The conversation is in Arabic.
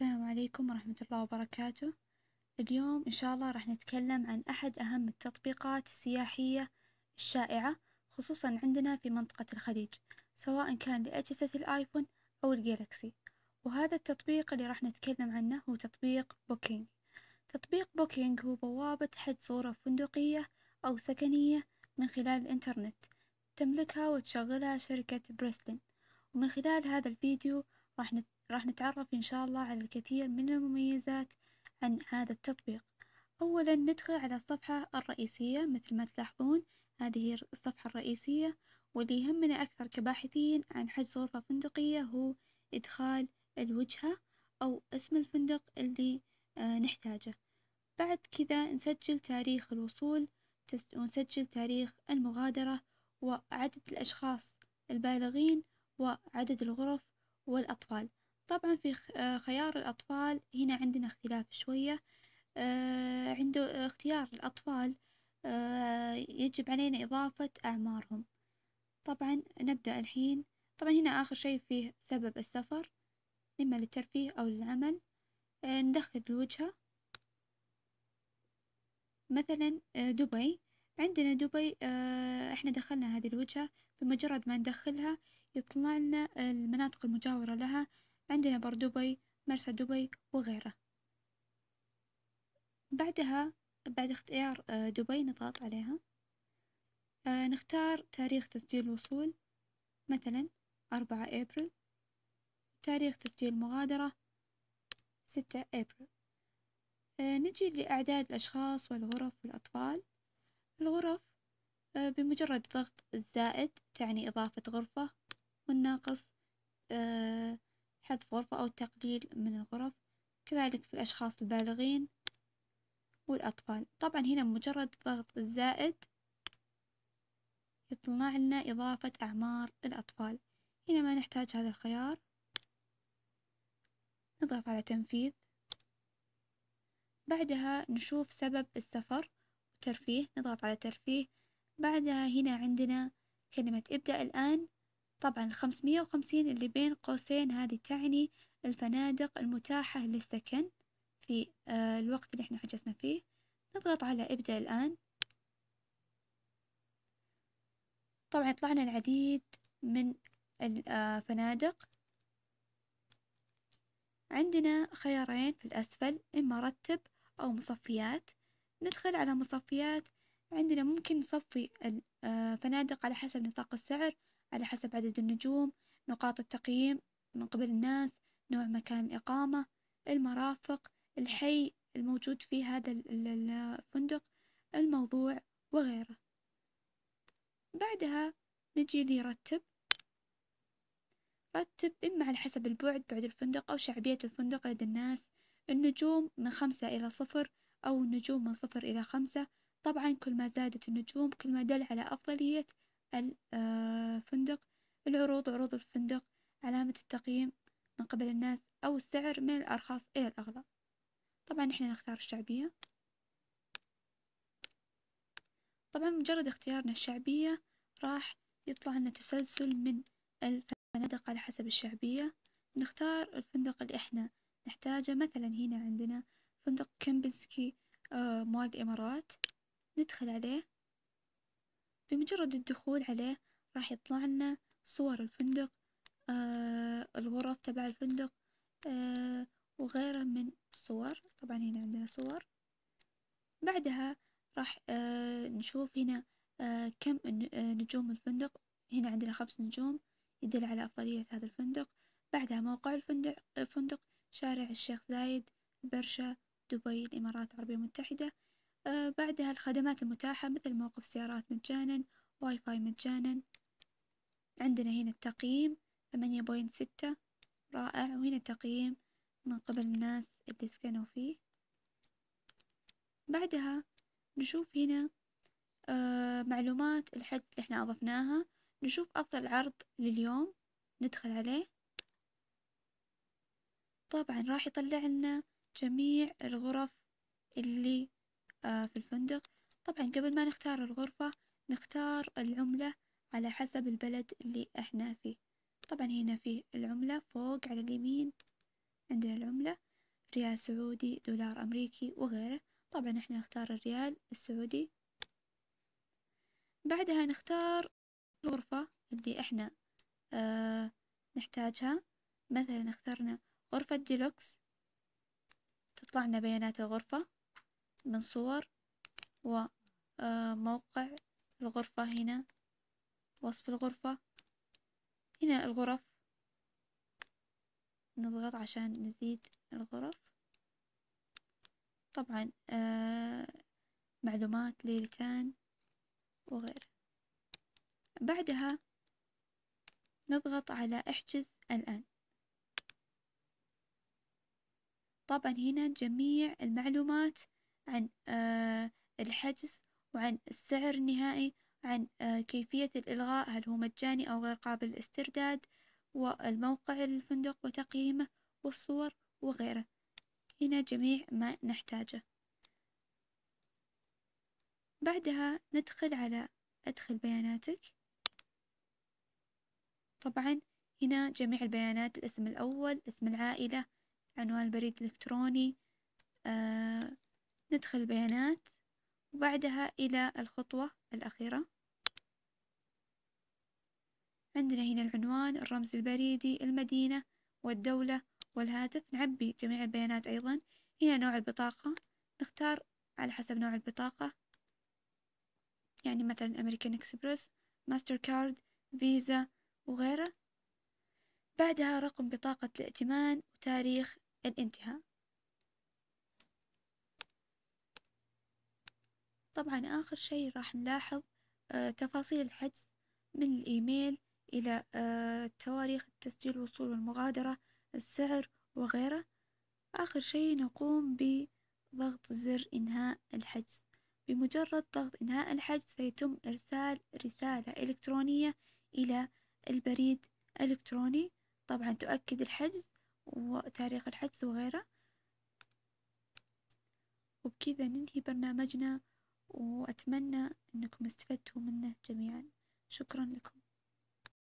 السلام عليكم ورحمة الله وبركاته اليوم إن شاء الله راح نتكلم عن أحد أهم التطبيقات السياحية الشائعة خصوصا عندنا في منطقة الخليج سواء كان لأجهزة الآيفون أو الجالكسي وهذا التطبيق اللي راح نتكلم عنه هو تطبيق بوكينج تطبيق بوكينج هو بوابة حجز صورة فندقية أو سكنية من خلال الإنترنت تملكها وتشغلها شركة بريسلين ومن خلال هذا الفيديو راح نت... راح نتعرف إن شاء الله على الكثير من المميزات عن هذا التطبيق أولا ندخل على الصفحة الرئيسية مثل ما تلاحظون هذه هي الصفحة الرئيسية واللي يهمنا أكثر كباحثين عن حجز غرفة فندقية هو إدخال الوجهة أو اسم الفندق اللي آه، نحتاجه بعد كذا نسجل تاريخ الوصول ونسجل تاريخ المغادرة وعدد الأشخاص البالغين وعدد الغرف والأطفال طبعا في آه، خيار الأطفال هنا عندنا اختلاف شوية آه، عنده اختيار الأطفال آه، يجب علينا إضافة أعمارهم طبعا نبدأ الحين طبعا هنا آخر شي فيه سبب السفر إما للترفيه أو للعمل ندخل الوجهة مثلا دبي عندنا دبي احنا دخلنا هذه الوجهة بمجرد ما ندخلها يطلع لنا المناطق المجاورة لها عندنا بر دبي مرسى دبي وغيره بعدها بعد اختيار آه، دبي نضغط عليها آه، نختار تاريخ تسجيل الوصول مثلا أربعة أبريل تاريخ تسجيل المغادرة ستة أبريل آه، نجي لأعداد الأشخاص والغرف والأطفال الغرف بمجرد ضغط الزائد تعني إضافة غرفة والناقص حذف غرفة أو التقليل من الغرف كذلك في الأشخاص البالغين والأطفال طبعا هنا مجرد ضغط الزائد يطلع لنا إضافة أعمار الأطفال هنا ما نحتاج هذا الخيار نضغط على تنفيذ بعدها نشوف سبب السفر ترفيه نضغط على ترفيه بعدها هنا عندنا كلمة ابدأ الآن طبعا خمسمية وخمسين اللي بين قوسين هذه تعني الفنادق المتاحة للسكن في آه، الوقت اللي احنا حجزنا فيه نضغط على ابدأ الآن طبعا طلعنا العديد من الفنادق آه، عندنا خيارين في الأسفل إما رتب أو مصفيات ندخل على مصفيات عندنا ممكن نصفي الفنادق آه، على حسب نطاق السعر على حسب عدد النجوم نقاط التقييم من قبل الناس نوع مكان الإقامة المرافق الحي الموجود في هذا الفندق الموضوع وغيره بعدها نجي لرتب رتب إما على حسب البعد بعد الفندق أو شعبية الفندق لدى الناس النجوم من خمسة إلى صفر أو النجوم من صفر إلى خمسة طبعا كل ما زادت النجوم كل ما دل على أفضلية الفندق آه، العروض عروض الفندق علامة التقييم من قبل الناس أو السعر من الأرخص إلى الأغلى طبعا إحنا نختار الشعبية طبعا مجرد اختيارنا الشعبية راح يطلع لنا تسلسل من الفنادق على حسب الشعبية نختار الفندق اللي إحنا نحتاجه مثلا هنا عندنا فندق كمبنسكي آه، مواد الإمارات ندخل عليه بمجرد الدخول عليه راح يطلع لنا صور الفندق آه، الغرف تبع الفندق آه، وغيره من الصور طبعا هنا عندنا صور بعدها راح آه، نشوف هنا كم نجوم الفندق هنا عندنا خمس نجوم يدل على أفضلية هذا الفندق بعدها موقع الفندق شارع الشيخ زايد برشا دبي الإمارات العربية المتحدة آه، بعدها الخدمات المتاحة مثل موقف سيارات مجانا واي فاي مجانا عندنا هنا التقييم ثمانية بوينت ستة رائع وهنا التقييم من قبل الناس اللي سكنوا فيه بعدها نشوف هنا آه معلومات الحجز اللي احنا أضفناها نشوف أفضل عرض لليوم ندخل عليه طبعا راح يطلع لنا جميع الغرف اللي آه، في الفندق طبعا قبل ما نختار الغرفة نختار العملة على حسب البلد اللي احنا فيه طبعا هنا في العملة فوق على اليمين عندنا العملة ريال سعودي دولار أمريكي وغيره طبعا احنا نختار الريال السعودي بعدها نختار الغرفة اللي احنا اه نحتاجها مثلا اخترنا غرفة ديلوكس تطلعنا بيانات الغرفة من صور وموقع آه، الغرفة هنا وصف الغرفة هنا الغرف نضغط عشان نزيد الغرف طبعا آه، معلومات ليلتان وغيره بعدها نضغط على احجز الآن طبعا هنا جميع المعلومات عن آه، الحجز وعن السعر النهائي عن آه، كيفية الإلغاء هل هو مجاني أو غير قابل للاسترداد والموقع للفندق وتقييمه والصور وغيره هنا جميع ما نحتاجه بعدها ندخل على أدخل بياناتك طبعا هنا جميع البيانات الاسم الأول اسم العائلة عنوان البريد الإلكتروني آه ندخل بيانات وبعدها إلى الخطوة الأخيرة عندنا هنا العنوان الرمز البريدي المدينة والدولة والهاتف نعبي جميع البيانات أيضا هنا نوع البطاقة نختار على حسب نوع البطاقة يعني مثلا أمريكان إكسبرس ماستر كارد فيزا وغيره بعدها رقم بطاقة الائتمان وتاريخ الانتهاء طبعا آخر شي راح نلاحظ آه، تفاصيل الحجز من الإيميل إلى آه، تواريخ التسجيل الوصول والمغادرة السعر وغيره آخر شي نقوم بضغط زر إنهاء الحجز بمجرد ضغط إنهاء الحجز سيتم إرسال رسالة إلكترونية إلى البريد الإلكتروني طبعا تؤكد الحجز وتاريخ الحجز وغيره وبكذا ننهي برنامجنا وأتمنى أنكم استفدتوا منه جميعا شكرا لكم